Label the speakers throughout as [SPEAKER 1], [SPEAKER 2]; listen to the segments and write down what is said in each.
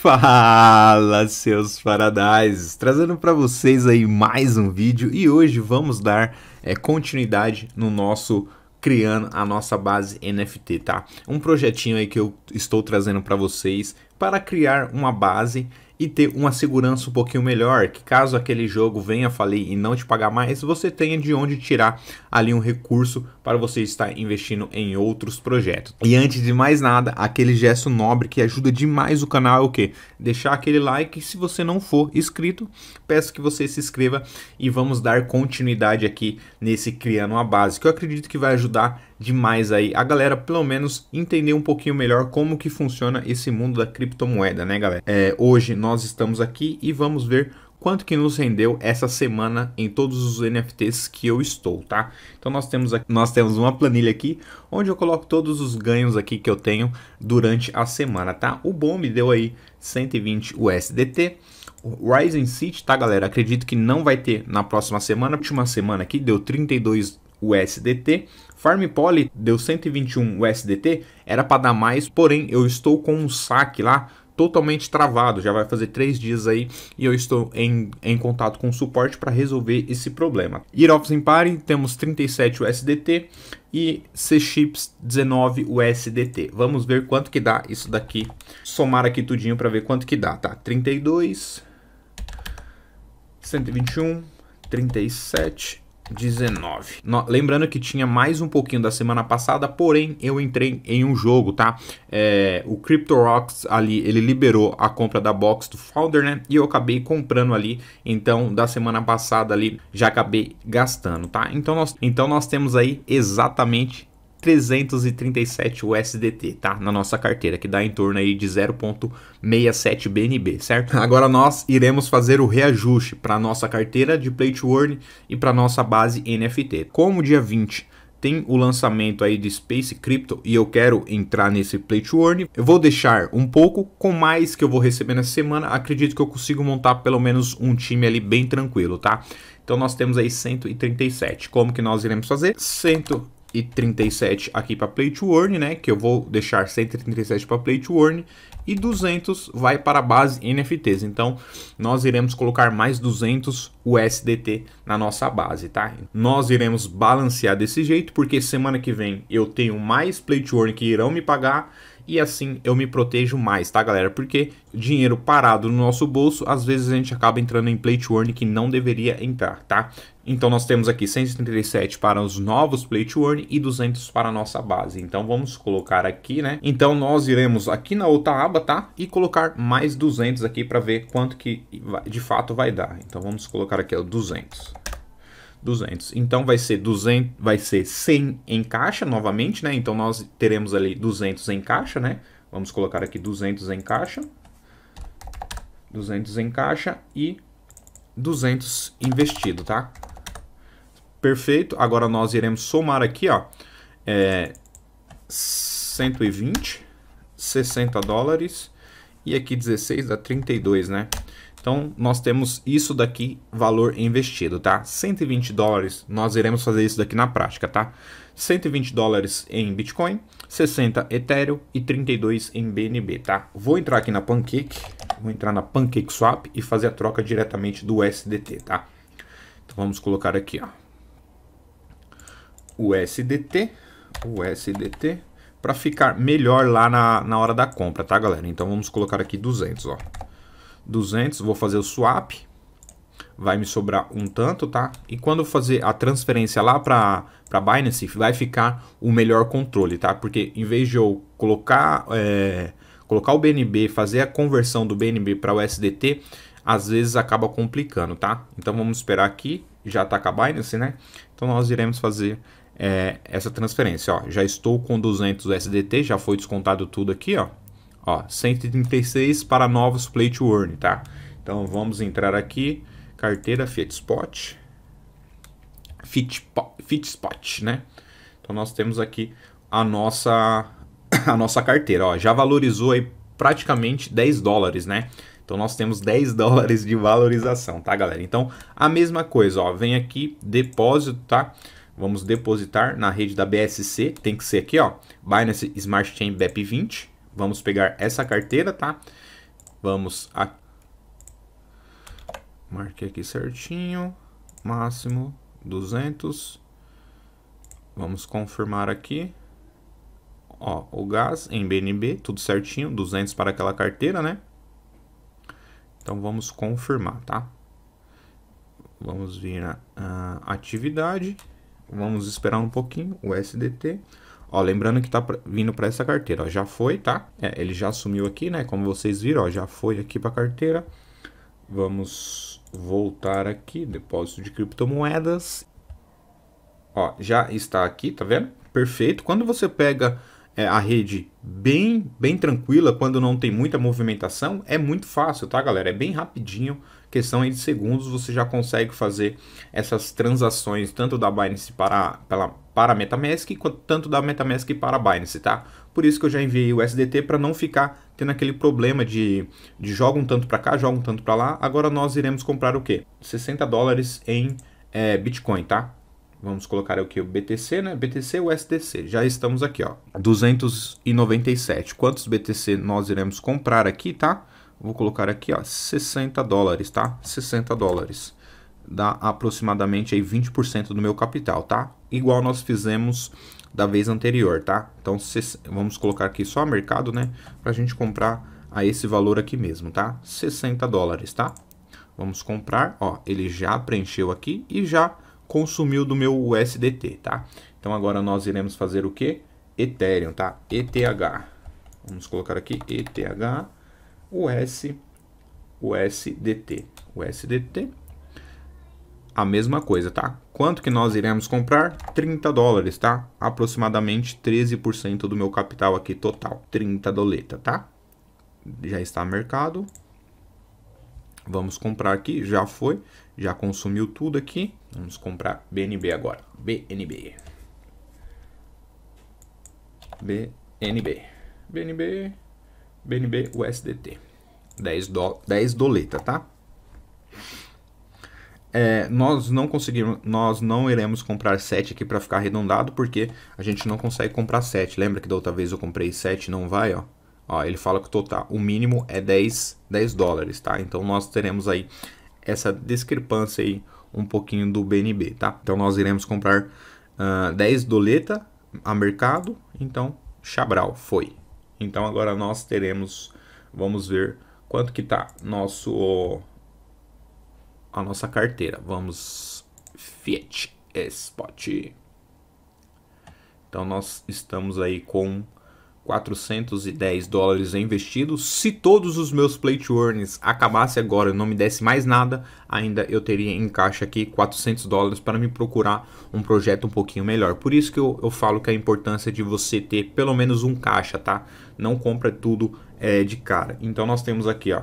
[SPEAKER 1] Fala, seus faradais! Trazendo para vocês aí mais um vídeo e hoje vamos dar é, continuidade no nosso criando a nossa base NFT, tá? Um projetinho aí que eu estou trazendo para vocês para criar uma base e ter uma segurança um pouquinho melhor, que caso aquele jogo venha a falir e não te pagar mais, você tenha de onde tirar ali um recurso para você estar investindo em outros projetos. E antes de mais nada, aquele gesto nobre que ajuda demais o canal é o que? Deixar aquele like, se você não for inscrito, peço que você se inscreva e vamos dar continuidade aqui nesse Criando uma Base, que eu acredito que vai ajudar demais aí a galera pelo menos entender um pouquinho melhor como que funciona esse mundo da criptomoeda, né, galera? É, hoje nós estamos aqui e vamos ver quanto que nos rendeu essa semana em todos os NFTs que eu estou, tá? Então nós temos aqui, nós temos uma planilha aqui onde eu coloco todos os ganhos aqui que eu tenho durante a semana, tá? O bom me deu aí 120 USDT. O Rising City, tá galera? Acredito que não vai ter na próxima semana. última semana aqui deu 32 USDT. Farm Poly deu 121 USDT, era para dar mais, porém eu estou com um saque lá totalmente travado, já vai fazer três dias aí e eu estou em, em contato com o suporte para resolver esse problema. Irofs em Pari, temos 37 USDT e C-Chips 19 USDT. Vamos ver quanto que dá isso daqui, somar aqui tudinho para ver quanto que dá, tá? 32, 121, 37 19. No, lembrando que tinha mais um pouquinho da semana passada, porém eu entrei em um jogo, tá? É, o CryptoRox ali, ele liberou a compra da box do Founder, né? E eu acabei comprando ali, então da semana passada ali já acabei gastando, tá? Então nós, então nós temos aí exatamente 337 USDT, tá? Na nossa carteira, que dá em torno aí de 0.67 BNB, certo? Agora nós iremos fazer o reajuste para nossa carteira de Play to Earn e para nossa base NFT. Como dia 20 tem o lançamento aí de Space Crypto e eu quero entrar nesse Play to Earn. Eu vou deixar um pouco com mais que eu vou receber nessa semana. Acredito que eu consigo montar pelo menos um time ali bem tranquilo, tá? Então nós temos aí 137. Como que nós iremos fazer? 100 137 aqui para play to earn, né, que eu vou deixar 137 para play to earn e 200 vai para a base NFTs. Então, nós iremos colocar mais 200 USDT na nossa base, tá? Nós iremos balancear desse jeito porque semana que vem eu tenho mais play to earn que irão me pagar e assim eu me protejo mais, tá galera? Porque dinheiro parado no nosso bolso, às vezes a gente acaba entrando em plate warning que não deveria entrar, tá? Então nós temos aqui 137 para os novos plate warning e 200 para a nossa base. Então vamos colocar aqui, né? Então nós iremos aqui na outra aba, tá? E colocar mais 200 aqui para ver quanto que de fato vai dar. Então vamos colocar aqui, ó, 200. 200. Então vai ser 200, vai ser 100 em caixa novamente, né? Então nós teremos ali 200 em caixa, né? Vamos colocar aqui 200 em caixa. 200 em caixa e 200 investido, tá? Perfeito. Agora nós iremos somar aqui, ó, é, 120, 60 dólares e aqui 16 dá 32, né? Então, nós temos isso daqui, valor investido, tá? 120 dólares, nós iremos fazer isso daqui na prática, tá? 120 dólares em Bitcoin, 60 Ethereum e 32 em BNB, tá? Vou entrar aqui na Pancake, vou entrar na Pancake Swap e fazer a troca diretamente do USDT, tá? Então, vamos colocar aqui, ó. USDT, USDT, para ficar melhor lá na, na hora da compra, tá, galera? Então, vamos colocar aqui 200, ó. 200, vou fazer o swap, vai me sobrar um tanto, tá? E quando eu fazer a transferência lá para Binance, vai ficar o melhor controle, tá? Porque em vez de eu colocar, é, colocar o BNB, fazer a conversão do BNB para o SDT, às vezes acaba complicando, tá? Então vamos esperar aqui, já está com a Binance, né? Então nós iremos fazer é, essa transferência, ó. Já estou com 200 SDT, já foi descontado tudo aqui, ó. Ó, 136 para novos play to earn, tá? Então vamos entrar aqui, carteira Fitspot. fit spot, né? Então nós temos aqui a nossa a nossa carteira, ó, já valorizou aí praticamente 10 dólares, né? Então nós temos 10 dólares de valorização, tá, galera? Então a mesma coisa, ó, vem aqui depósito, tá? Vamos depositar na rede da BSC, tem que ser aqui, ó, Binance Smart Chain BEP20. Vamos pegar essa carteira, tá? Vamos a... Marquei aqui certinho. Máximo 200. Vamos confirmar aqui. Ó, o gás em BNB, tudo certinho. 200 para aquela carteira, né? Então vamos confirmar, tá? Vamos vir na atividade. Vamos esperar um pouquinho o SDT. Ó, lembrando que tá vindo para essa carteira, ó, já foi, tá? É, ele já sumiu aqui, né? Como vocês viram, ó, já foi aqui para a carteira. Vamos voltar aqui, depósito de criptomoedas. Ó, já está aqui, tá vendo? Perfeito. Quando você pega é, a rede bem, bem tranquila, quando não tem muita movimentação, é muito fácil, tá, galera? É bem rapidinho, questão de segundos, você já consegue fazer essas transações, tanto da Binance para, para, para Metamask, quanto tanto da Metamask para Binance, tá? Por isso que eu já enviei o SDT para não ficar tendo aquele problema de, de joga um tanto para cá, joga um tanto para lá. Agora nós iremos comprar o quê? 60 dólares em é, Bitcoin, tá? vamos colocar aqui o BTC, né? BTC ou SDC Já estamos aqui, ó, 297. Quantos BTC nós iremos comprar aqui, tá? Vou colocar aqui, ó, 60 dólares, tá? 60 dólares. Dá aproximadamente aí 20% do meu capital, tá? Igual nós fizemos da vez anterior, tá? Então, vamos colocar aqui só mercado, né? Pra gente comprar a esse valor aqui mesmo, tá? 60 dólares, tá? Vamos comprar, ó, ele já preencheu aqui e já consumiu do meu USDT, tá? Então agora nós iremos fazer o que? Ethereum, tá? ETH. Vamos colocar aqui ETH US USDT. USDT. A mesma coisa, tá? Quanto que nós iremos comprar? 30 dólares, tá? Aproximadamente 13% do meu capital aqui total. 30 doleta, tá? Já está no mercado. Vamos comprar aqui, já foi, já consumiu tudo aqui. Vamos comprar BNB agora. BNB. BNB. BNB. BNB USDT. 10, do, 10 doleta, tá? É, nós não conseguimos, nós não iremos comprar 7 aqui para ficar arredondado, porque a gente não consegue comprar 7. Lembra que da outra vez eu comprei 7 não vai, ó? Ó, ele fala que o total, o mínimo é 10, 10 dólares, tá? Então nós teremos aí essa discrepância aí um pouquinho do BNB, tá? Então nós iremos comprar uh, ah, 10 doleta a mercado, então Chabral foi. Então agora nós teremos, vamos ver quanto que tá nosso a nossa carteira. Vamos Fiat Spot. Então nós estamos aí com 410 dólares investidos. Se todos os meus play to earns acabassem agora e não me desse mais nada, ainda eu teria em caixa aqui 400 dólares para me procurar um projeto um pouquinho melhor. Por isso que eu, eu falo que a importância de você ter pelo menos um caixa, tá? Não compra tudo é, de cara. Então nós temos aqui, ó,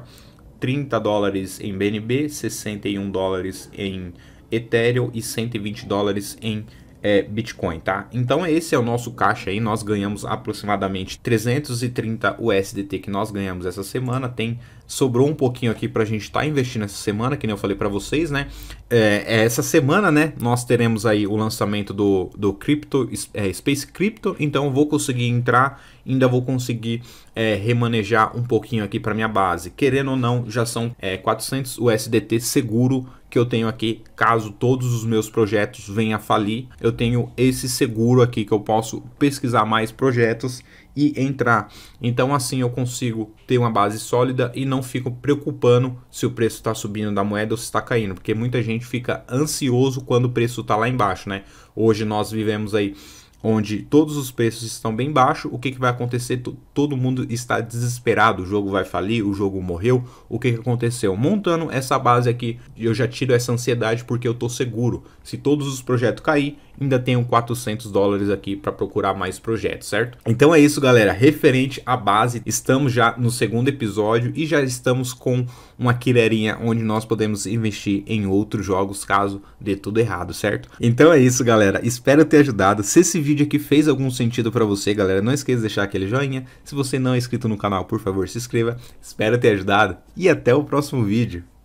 [SPEAKER 1] 30 dólares em BNB, 61 dólares em Ethereum e 120 dólares em é, Bitcoin, tá? Então esse é o nosso caixa aí, nós ganhamos aproximadamente 330 USDT que nós ganhamos essa semana, tem sobrou um pouquinho aqui para a gente estar tá investindo essa semana, que nem eu falei para vocês, né? É, é, essa semana, né, nós teremos aí o lançamento do, do Crypto, é, Space Crypto, então vou conseguir entrar, ainda vou conseguir é, remanejar um pouquinho aqui para minha base. Querendo ou não, já são 400 é, USDT seguro que eu tenho aqui, caso todos os meus projetos venham a falir, eu tenho esse seguro aqui que eu posso pesquisar mais projetos e entrar. Então assim eu consigo ter uma base sólida e não fico preocupando se o preço está subindo da moeda ou se está caindo, porque muita gente fica ansioso quando o preço está lá embaixo, né? Hoje nós vivemos aí onde todos os preços estão bem baixo, o que, que vai acontecer? Todo mundo está desesperado, o jogo vai falir, o jogo morreu, o que, que aconteceu? Montando essa base aqui, eu já tiro essa ansiedade porque eu estou seguro. Se todos os projetos cair, ainda tenho 400 dólares aqui para procurar mais projetos, certo? Então é isso, galera. Referente à base, estamos já no segundo episódio e já estamos com uma quilerinha onde nós podemos investir em outros jogos caso dê tudo errado, certo? Então é isso, galera. Espero ter ajudado. Se esse vídeo aqui fez algum sentido para você, galera, não esqueça de deixar aquele joinha. Se você não é inscrito no canal, por favor, se inscreva. Espero ter ajudado e até o próximo vídeo.